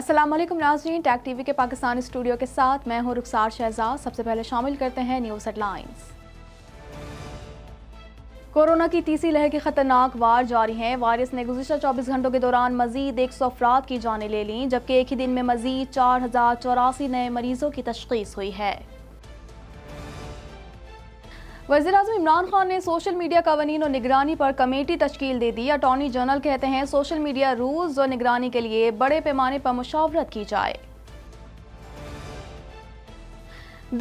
असलम नाजरीन टैक टीवी के पाकिस्तान स्टूडियो के साथ मैं हूं रुखसार शहजाद सबसे पहले शामिल करते हैं न्यूज़ हेडलाइंस कोरोना की तीसरी लहर की खतरनाक वार जारी है वायरस ने गुजशत 24 घंटों के दौरान मजीद एक सौ अफराद की जानें ले लीं जबकि एक ही दिन में मजीद चार हजार चौरासी नए मरीजों की तशखीस हुई है वजी अजम इमरान खान ने सोशल मीडिया कवानीन और निगरानी पर कमेटी तश्कील दे दी अटॉर्नी जनरल कहते हैं सोशल मीडिया रूल्स और निगरानी के लिए बड़े पैमाने पर मुशावरत की जाए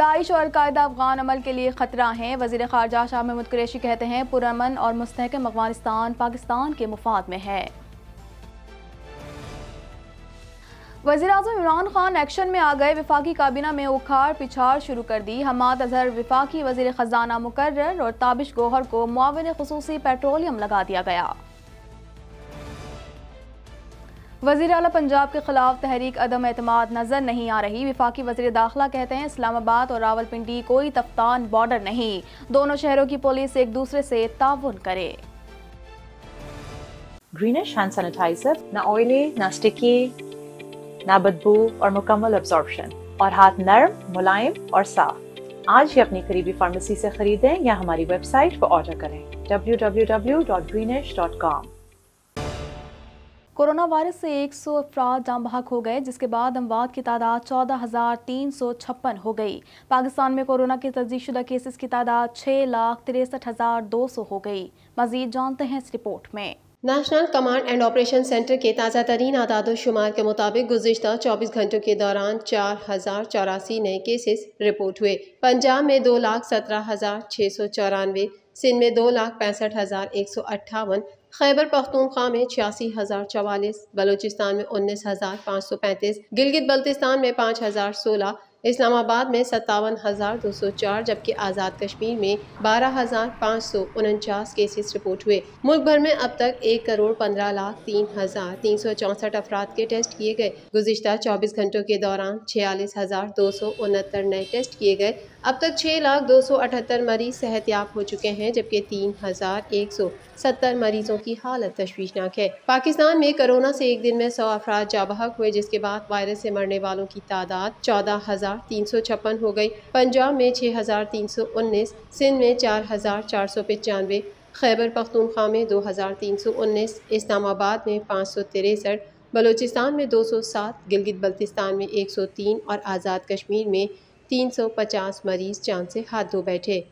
दाइश और अलकायदा अफगान अमल के लिए ख़तरा हैं वजीर खारजा शाह महमूद कुरेशी कहते हैं पुरमन और मुस्तकम अफगानिस्तान पाकिस्तान के मुफाद में है वजी अजम इमरान खान एक्शन में आ गए विफाकी काबीना में उखाड़ पिछाड़ शुरू कर दी हमाद अजहर विफाकी वजी ख़जाना मुकर्र और ताबिश गोहर को मुआवन खसूस पेट्रोलियम लगा दिया गया वजीर अला पंजाब के खिलाफ तहरीक अदम एतमाद नजर नहीं आ रही विफाकी वजी दाखिला कहते हैं इस्लामाबाद और रावलपिंडी कोई तफ्तान बॉर्डर नहीं दोनों शहरों की पुलिस एक दूसरे से ताउन करे ग्रीनिश हैंड सैनिटाइजर ना ऑयली ना स्टिकी ना बदबू और मुकम्मल अब्जॉर्बशन और हाथ नरम मुलायम और साफ आज ही अपनी करीबी फार्मेसी से खरीदें या हमारी वेबसाइट पर ऑर्डर करें www.greenish.com कोरोना वायरस से 100 सौ अफराद जाम बहक हो गए जिसके बाद अमवात की तादाद चौदह हज़ार तीन सौ छप्पन हो गई पाकिस्तान में कोरोना के तजीशुदा केसेस की तादाद छः लाख तिरसठ हज़ार दो सौ हो गई मजीद जानते हैं इस रिपोर्ट में national command and operation centre के ताज़ा तरीन आदादोशुमार के मुताबिक गुजशत 24 घंटों के दौरान चार हज़ार चौरासी नए केसेस रिपोर्ट हुए पंजाब में दो लाख सत्रह हज़ार छः सौ चौरानवे सिंध में दो लाख पैंसठ हज़ार एक सौ अट्ठावन खैबर पख्तूनख्वा में छियासी हज़ार चवालीस बलोचिस्तान में उन्नीस हज़ार पाँच सौ पैंतीस गिलगित बल्तिस्तान में पाँच हज़ार सोलह इस्लामाबाद में सत्तावन हज़ार दो सौ चार जबकि आज़ाद कश्मीर में बारह हज़ार पाँच सौ उनचास केसेस रिपोर्ट हुए मुल्क भर में अब तक एक करोड़ पंद्रह लाख तीन हज़ार तीन सौ चौंसठ अफराद के टेस्ट किए गए गुजशत चौबीस घंटों के दौरान छियालीस हज़ार दो सौ उनहत्तर नए टेस्ट किए गए अब तक छः लाख दो सौ अठहत्तर मरीज याब हो चुके हैं जबकि तीन हजार एक सौ सत्तर मरीजों की हालत तशवीशनाक है पाकिस्तान में कोरोना से एक दिन में सौ अफराद जाबहक हुए जिसके बाद वायरस से मरने वालों की तादाद चौदह हजार तीन सौ छप्पन हो गई पंजाब में छः हज़ार तीन सौ उन्नीस सिंध में चार हज़ार चार सौ पचानवे खैबर पख्तूनख्वा में दो हज़ार तीन सौ उन्नीस इस्लामाबाद में पाँच सौ तिरसठ बलोचिस्तान में दो सौ सात गिलगित बल्तिस्तान में एक सौ तीन और आज़ाद कश्मीर में तीन सौ पचास मरीज़ चांद से हाथ धो बैठे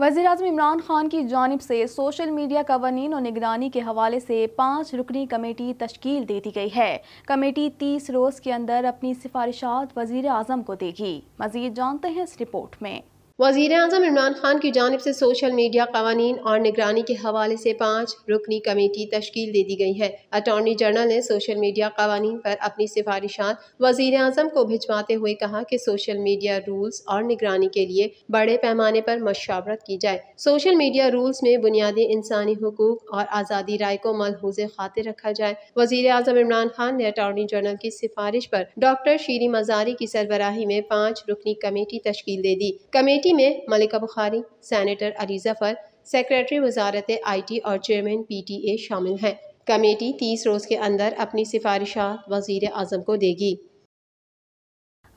वजीर अजम इमरान खान की जानब से सोशल मीडिया कवानीन और निगरानी के हवाले से पाँच रुकनी कमेटी तश्कील दे दी गई है कमेटी तीस रोज़ के अंदर अपनी सिफारिशात वजीर अजम को देगी मजीद जानते हैं इस रिपोर्ट में वजीर अजम इमरान खान की जानब से सोशल मीडिया कवानीन और निगरानी के हवाले से पाँच रुकनी कमेटी तश्कील दे दी गई है अटॉर्नी जनरल ने सोशल मीडिया कवानीन पर अपनी सिफारिशात वजीर अजम को भिजवाते हुए कहा कि सोशल मीडिया रूल्स और निगरानी के लिए बड़े पैमाने पर मशावरत की जाए सोशल मीडिया रूल्स में बुनियादी इंसानी हकूक और आज़ादी राय को मलहूज खातिर रखा जाए वजीर अजम इमरान खान ने अटॉर्नी जनरल की सिफारिश पर डॉक्टर शीरी मजारी की सरबराही में पाँच रुकनी कमेटी तश्ील दे दी कमेटी कमेटी में मलिका बुखारी सैनेटर अली जफर सेक्रेटरी वजारत टी और चेयरमैन ए शामिल हैं कमेटी तीस रोज़ के अंदर अपनी सिफारिश वजीर अजम को देगी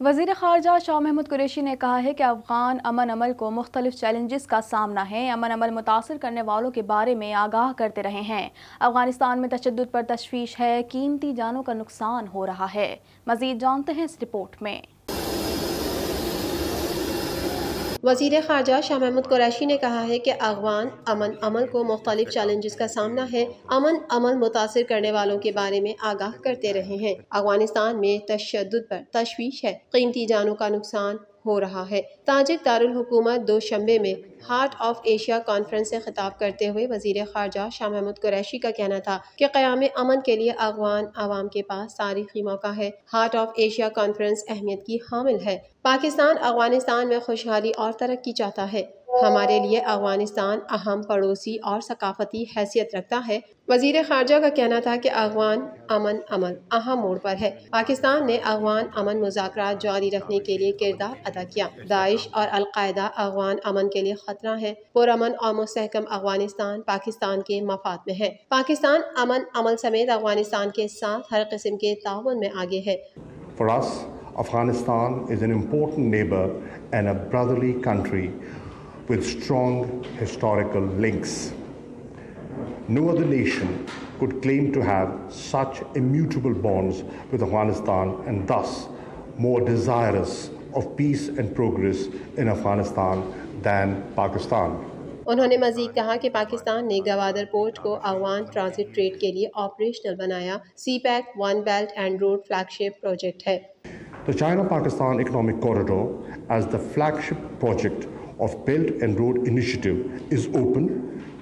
वजीर खारजा शाह महमूद कुरेशी ने कहा है कि अफगान अमन अमल को मुख्तलिफ चैलेंजेस का सामना है अमन अमल मुतासर करने वालों के बारे में आगाह करते रहे हैं अफगानिस्तान में तशद पर तशवीश है कीमती जानों का नुकसान हो रहा है मजीद जानते हैं इस रिपोर्ट में वजीर खारजा शाह महमूद कुरैशी ने कहा है कि अफगान अमन अमल को मुख्तलिफ चैलेंजेस का सामना है अमन अमल मुतासर करने वालों के बारे में आगाह करते रहे हैं अफगानिस्तान में तशद पर तशवीश है कीमती जानों का नुकसान हो रहा है ताजिक दारकूमत दो शंबे में हार्ट ऑफ एशिया कॉन्फ्रेंस से खिताब करते हुए वजीर खारजा शाह महमूद कुरैशी का कहना था कि क़्याम अमन के लिए अफगान आवाम के पास तारीखी मौका है हार्ट ऑफ एशिया कॉन्फ्रेंस अहमियत की हामिल है पाकिस्तान अफगानिस्तान में खुशहाली और तरक्की चाहता है हमारे लिए अफगानिस्तान अहम पड़ोसी और सकाफती हैसियत रखता है वजीर खारजा का कहना था कि अफगान अमन अमल अहम मोड़ पर है पाकिस्तान ने अफगान अमन मुजाकर जारी रखने के लिए किरदार अदा किया दाइश और अलकायदा अफगान अमन के लिए खतरा है पुरमन और मुस्कम अफगानिस्तान पाकिस्तान के मफाद में है पाकिस्तान अमन अमल समेत अफगानिस्तान के साथ हर किस्म के ताउन में आगे है Afghanistan is an important neighbor and a brotherly country with strong historical links. No other nation could claim to have such immutable bonds with Afghanistan and thus more desirous of peace and progress in Afghanistan than Pakistan. उन्होंने मजीद कहा कि पाकिस्तान ने Gwadar port को आवान transit trade के लिए operational बनाया CPEC one belt and road flagship project है The China-Pakistan Economic Corridor, as the flagship project of Belt and Road Initiative is open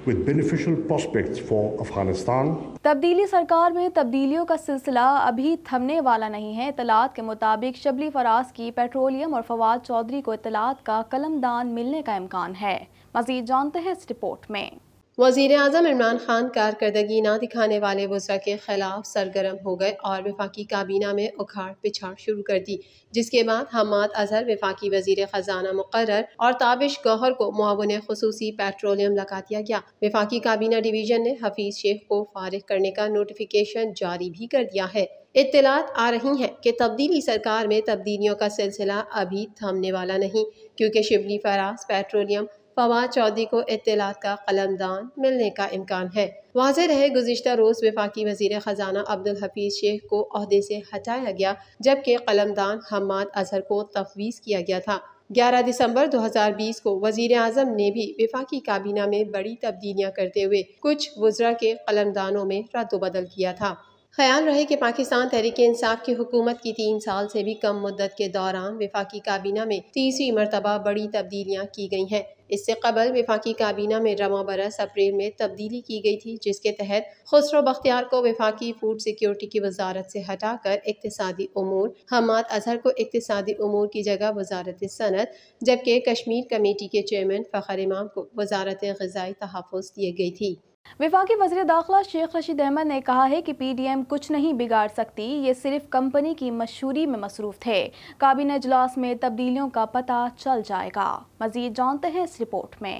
with beneficial prospects for Afghanistan. तब्दीली सरकार में तब्दीलियों का सिलसिला अभी थमने वाला नहीं है इतलात के मुताबिक शबली फराज की पेट्रोलियम और फवाद चौधरी को इतलात का कलमदान मिलने का इम्कान है मजीद जानते हैं इस रिपोर्ट में वजीर अजम इमरान खान कारकर्दगी ना दिखाने वाले वज्रा के खिलाफ सरगर्म हो गए और विफाकी काबीना में उखाड़ पिछाड़ शुरू कर दी जिसके बाद हमाद अजहर विफाकी वजीर ख़जाना मुकर और ताबिश गौहर को मुआवन खसूस पेट्रोलियम लगा दिया गया विफाकी काबीना डिवीजन ने हफीज़ शेख को फारिग करने का नोटिफिकेशन जारी भी कर दिया है इतलात आ रही हैं कि तब्दीली सरकार में तब्दीलियों का सिलसिला अभी थमने वाला नहीं क्योंकि शिबली फराज पेट्रोलियम फवाद चौधरी को इतलात का कलमदान मिलने का इम्कान है वाज रहे गुजशत रोज़ विफाकी वजीर ख़जाना अब्दुल हफीज़ शेख को अहदे से हटाया गया जबकि कलमदान हमाद अजहर को तफवीज़ किया गया था ग्यारह दिसंबर 2020 को वजीर अजम ने भी विफाकी काबीना में बड़ी तब्दीलियाँ करते हुए कुछ वज्रा के कलमदानों में रद्द किया था ख्याल रहे कि पाकिस्तान तहरीक इंसाफ की हुकूमत की तीन साल से भी कम मुद्दत के दौरान विफाकी काबीना में तीसरी मरतबा बड़ी तब्दीलियाँ की गई हैं इससे कबल विफाकी काबीना में रवा बरस अप्रैल में तब्दीली की गई थी जिसके तहत खुसरो बख्तियार को विफाकी फूड सिक्योरिटी की वजारत से हटाकर इकतसदी अमूर हमाद अजहर को इकतसादी अमूर की जगह वजारत सनत जबकि कश्मीर कमेटी के चेयरमैन फ़खर इमाम को वजारत गजाई तहफ़ दिए गई थी विफाकी वजी दाखिला शेख रशीद अहमद ने कहा है कि पीडीएम कुछ नहीं बिगाड़ सकती ये सिर्फ कंपनी की मशहूरी में मसरूफ थे काबीना अजलास में तब्दीलियों का पता चल जाएगा मजीद जानते हैं इस रिपोर्ट में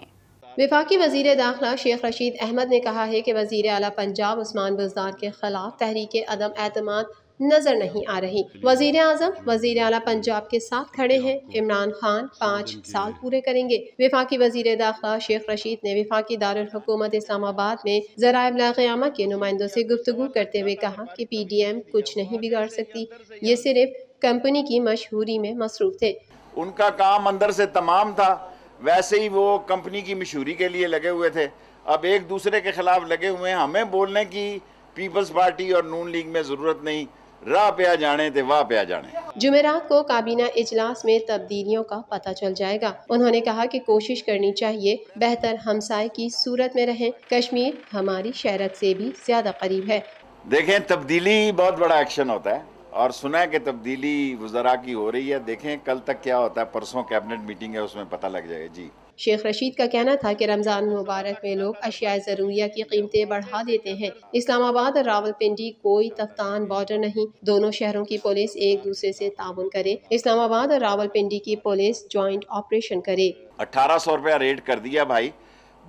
विफाक वजी दाखिला शेख रशीद अहमद ने कहा है कि वजी अला पंजाब उस्मान बजदार के खिलाफ तहरीक अदम एतम नजर नहीं आ रही वजीर आजम वजीर अला पंजाब के साथ खड़े हैं इमरान खान पाँच साल पूरे करेंगे विफाकी वजीर दाखिला शेख रशीद ने विफाकी दारकूमत इस्लामाबाद में जरा अबलायामा के नुमाइंदों से गुफ्तु करते हुए कहा कि पी डी एम कुछ नहीं बिगाड़ सकती ये सिर्फ कंपनी की मशहूरी में मसरूफ थे उनका काम अंदर से तमाम था वैसे ही वो कंपनी की मशहूरी के लिए लगे हुए थे अब एक दूसरे के खिलाफ लगे हुए हैं हमें बोलने की पीपल्स पार्टी और नून लीग में ज़रूरत नहीं राह पिया जाने ते वाह पिया जाने जुमेरात को काबीना इजलास में तब्दीलियों का पता चल जाएगा उन्होंने कहा कि कोशिश करनी चाहिए बेहतर हमसाय की सूरत में रहें कश्मीर हमारी शहरत से भी ज्यादा करीब है देखें तब्दीली बहुत बड़ा एक्शन होता है और सुना है कि तब्दीली वजरा की हो रही है देखें कल तक क्या होता है परसों कैबिनेट मीटिंग है उसमें पता लग जाएगा जी शेख रशीद का कहना था कि रमज़ान मुबारक में लोग अशिया ज़रूरिया की कीमतें बढ़ा देते हैं इस्लामाबाद और रावलपिंडी कोई तफ्तान बॉर्डर नहीं दोनों शहरों की पुलिस एक दूसरे से ताउन करे इस्लामाबाद और रावलपिंडी की पुलिस ज्वाइंट ऑपरेशन करे अठारह सौ रुपया रेट कर दिया भाई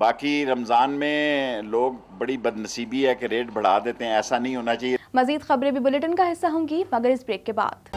बाकी रमज़ान में लोग बड़ी बदनसीबी है कि रेट बढ़ा देते हैं ऐसा नहीं होना चाहिए मजीद खबरें भी बुलेटिन का हिस्सा होंगी मगर इस ब्रेक के बाद